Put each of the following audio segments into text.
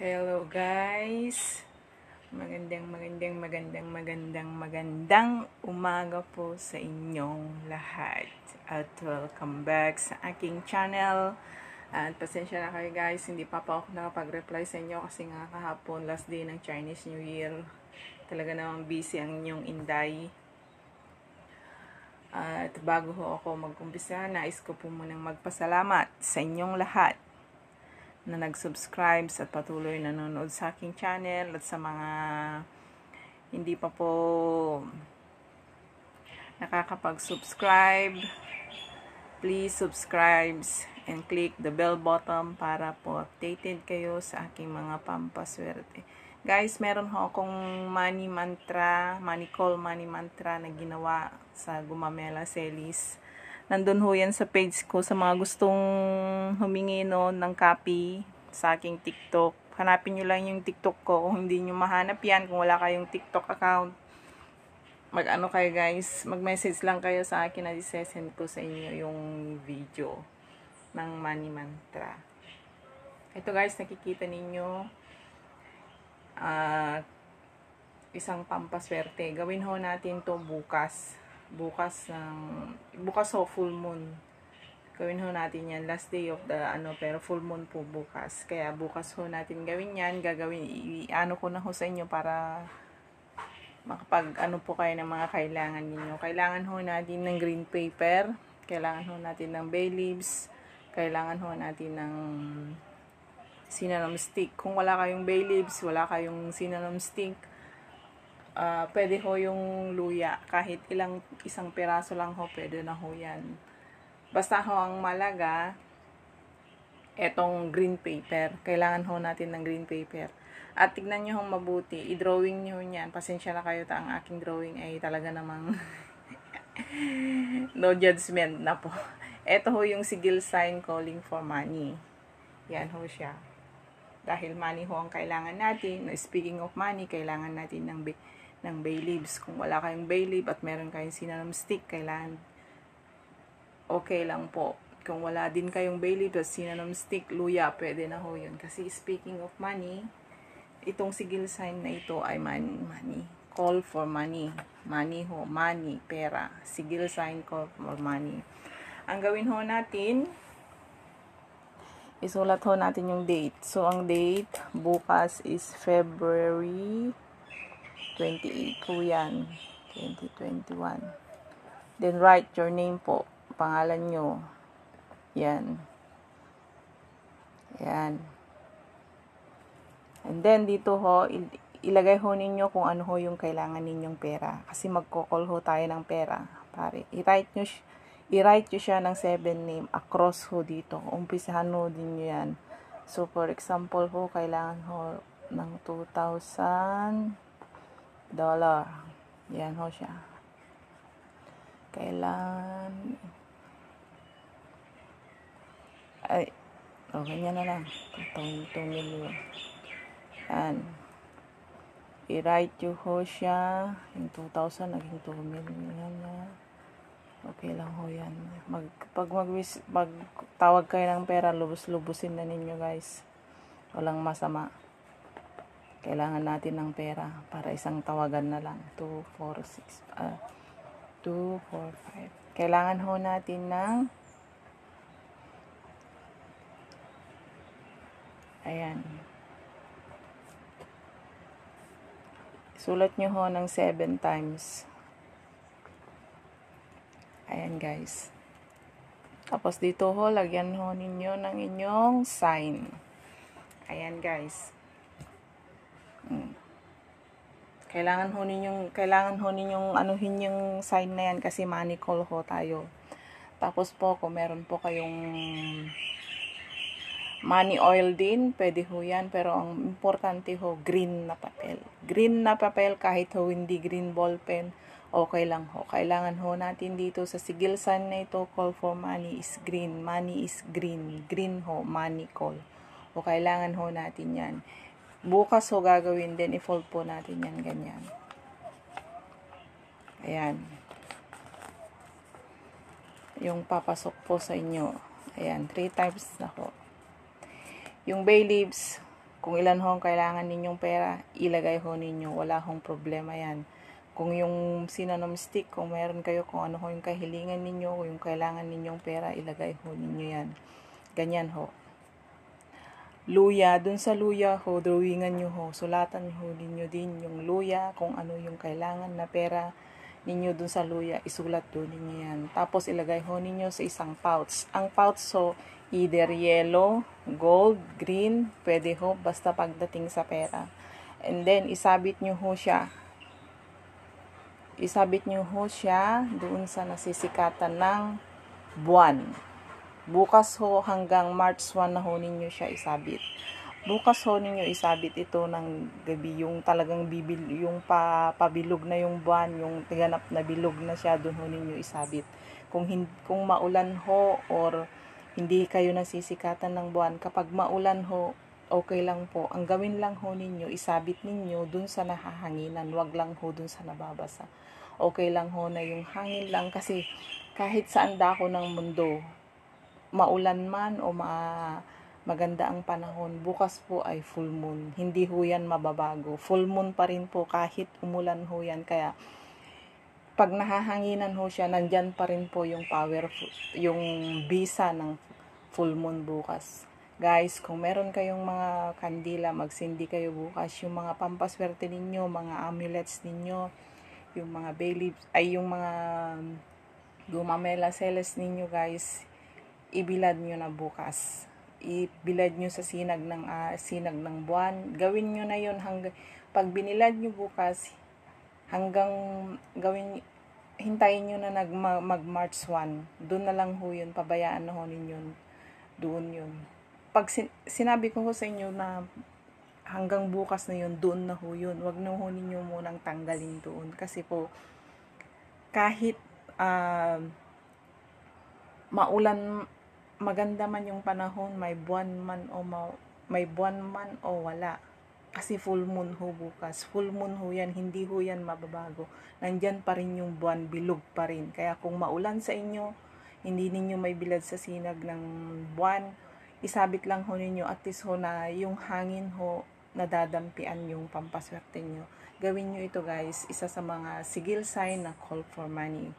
Hello guys! Magandang magandang magandang magandang magandang umaga po sa inyong lahat. At welcome back sa aking channel. At pasensya na kayo guys, hindi pa pa ako nakapag-reply sa inyo kasi nga kahapon last day ng Chinese New Year. Talaga namang busy ang inyong inday. At bago ho ako mag-umpisa, nais ko po munang magpasalamat sa inyong lahat na nag-subscribe at patuloy nanonood sa aking channel at sa mga hindi pa po nakakapag-subscribe please subscribe and click the bell button para po updated kayo sa aking mga pampaswerte guys meron ho akong money mantra money call money mantra na ginawa sa Gumamela Celis Nandun ho yan sa page ko sa mga gustong humingi noon ng copy sa aking TikTok. Hanapin nyo lang yung TikTok ko. Kung hindi nyo mahanap yan, kung wala kayong TikTok account, mag-ano kayo guys, mag-message lang kayo sa akin na isesend ko sa inyo yung video ng Money Mantra. Ito guys, nakikita ninyo uh, isang pampaswerte. Gawin ho natin to bukas bukas ng bukas ho full moon gawin ho natin yan last day of the ano pero full moon po bukas kaya bukas ho natin gawin yan gagawin i ano ko na ho sa inyo para makapag ano po kayo ng mga kailangan ninyo kailangan ho natin ng green paper kailangan ho natin ng bay leaves kailangan ho natin ng cinnamon stick kung wala kayong bay leaves wala kayong cinnamon stick uh, pwede ho yung luya. Kahit ilang isang piraso lang ho, pwede na ho yan. Basta ho ang malaga, etong green paper. Kailangan ho natin ng green paper. At tignan nyo ho mabuti. I-drawing nyo yan. Pasensya na kayo. Ta, ang aking drawing ay talaga namang no judgment na po. Ito ho yung sigil sign calling for money. Yan ho siya. Dahil money ho ang kailangan natin. Speaking of money, kailangan natin ng, bay, ng bay leaves. Kung wala kayong bay leaf at meron kayong cinnamon stick, kailangan okay lang po. Kung wala din kayong bay leaf at cinnamon stick, luya, pwede na ho yun. Kasi speaking of money, itong sigil sign na ito ay money. money. Call for money. Money ho, money, pera. Sigil sign, call for money. Ang gawin ho natin, isulat ho natin yung date. So, ang date, bukas is February 28 po yan. 2021. Then, write your name po. Pangalan nyo. Yan. Yan. And then, dito ho, ilagay ho ninyo kung ano ho yung kailangan ninyong pera. Kasi magkokol ho tayo ng pera. Pare, i-write nyo i-write nyo siya ng seven name across ho dito. Umpisahan ho din nyo yan. So, for example ho, kailangan ho ng 2,000 dollar. Yan ho siya. Kailan? ay oh, ganyan na lang. Itong 2 million. Yan. I-write nyo ho siya. Yung 2,000 naging 2 million. Yan. Okay lang ho yan. Mag, pag mag, mag tawag kayo ng pera, lubos-lubusin na ninyo guys. Walang masama. Kailangan natin ng pera para isang tawagan na lang. 2, 4, 6, ah, 2, 4, 5. Kailangan ho natin ng Ayan. Sulat nyo ho ng 7 times. Ayan guys. Tapos dito ho, lagyan ho ninyo ng inyong sign. Ayan guys. Hmm. Kailangan ho ninyong, kailangan ho ninyong anuhin yung sign na yan kasi manicol ho tayo. Tapos po, kung meron po kayong money oil din, pwede ho yan. Pero ang importante ho, green na papel. Green na papel kahit ho hindi green ball pen okay lang ho. Kailangan ho natin dito sa sigil sigilsan na ito, call for money is green. Money is green. Green ho, money call. O kailangan ho natin yan. Bukas ho gagawin din, i-fold po natin yan ganyan. Ayan. Yung papasok po sa inyo. Ayan, three types na ho. Yung bay leaves, kung ilan ho ang kailangan ninyong pera, ilagay ho ninyo. Wala hong problema yan kung yung synonym stick, kung meron kayo, kung ano ho yung kahilingan ninyo, kung yung kailangan ninyong pera, ilagay ho ninyo yan. Ganyan ho. Luya, dun sa luya ho, drawingan nyo ho, sulatan ho ninyo din yung luya, kung ano yung kailangan na pera ninyo dun sa luya, isulat dun ninyo yan. Tapos ilagay ho ninyo sa isang pouch. Ang pouch so either yellow, gold, green, pwede ho, basta pagdating sa pera. And then, isabit nyo ho siya isabit niyo ho siya doon sa nasisikatan ng buwan. Bukas ho hanggang March 1 na ho ninyo siya isabit. Bukas ho ninyo isabit ito ng gabi yung talagang bibil, yung pa, pabilog na yung buwan, yung tiganap na bilog na siya, doon ho ninyo isabit. Kung, hin, kung maulan ho or hindi kayo nasisikatan ng buwan, kapag maulan ho, okay lang po. Ang gawin lang ho ninyo, isabit ninyo dun sa nahahanginan, wag lang ho dun sa nababasa. Okay lang ho na yung hangin lang kasi kahit saan dako ng mundo, maulan man o ma maganda ang panahon, bukas po ay full moon. Hindi ho yan mababago. Full moon pa rin po kahit umulan ho yan. Kaya pag nahahanginan ho siya, nandyan pa rin po yung power, yung bisa ng full moon bukas. Guys, kung meron kayong mga kandila, magsindi kayo bukas. Yung mga pampaswerte ninyo, mga amulets ninyo, yung mga bay leaves, ay yung mga gumamela seles ninyo guys, ibilad nyo na bukas. Ibilad nyo sa sinag ng, uh, sinag ng buwan. Gawin nyo na yon hanggang, pag binilad nyo bukas, hanggang gawin hintayin nyo na nag, mag March 1. Doon na lang ho yun, pabayaan na ho ninyo. Doon yun pag sin- sinabi ko ho sa inyo na hanggang bukas na yun, doon na ho yun. Huwag na ho ninyo munang tanggalin doon. Kasi po, kahit uh, maulan, maganda man yung panahon, may buwan man o ma- may buwan man o wala. Kasi full moon ho bukas. Full moon ho yan, hindi ho yan mababago. Nandyan pa rin yung buwan, bilog pa rin. Kaya kung maulan sa inyo, hindi ninyo may bilad sa sinag ng buwan, isabit lang ho ninyo at least ho na yung hangin ho nadadampian yung pampaswerte nyo. Gawin nyo ito guys, isa sa mga sigil sign na call for money.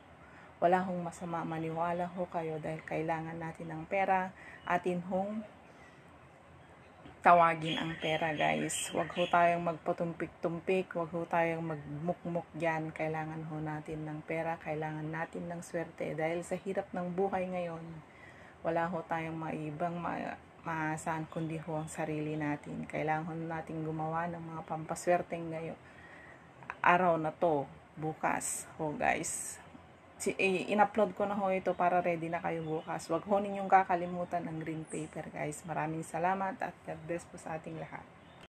Wala hong masama, maniwala ho kayo dahil kailangan natin ng pera. Atin hong tawagin ang pera guys. Huwag ho tayong magpatumpik-tumpik, huwag ho tayong magmukmuk dyan. Kailangan ho natin ng pera, kailangan natin ng swerte dahil sa hirap ng buhay ngayon wala ho tayong maibang ma maasahan kundi ho ang sarili natin. Kailangan ho natin gumawa ng mga pampaswerteng ngayon. Araw na to, bukas ho guys. Si, eh, in-upload ko na ho ito para ready na kayo bukas. Huwag ho ninyong kakalimutan ang green paper guys. Maraming salamat at God bless po sa ating lahat.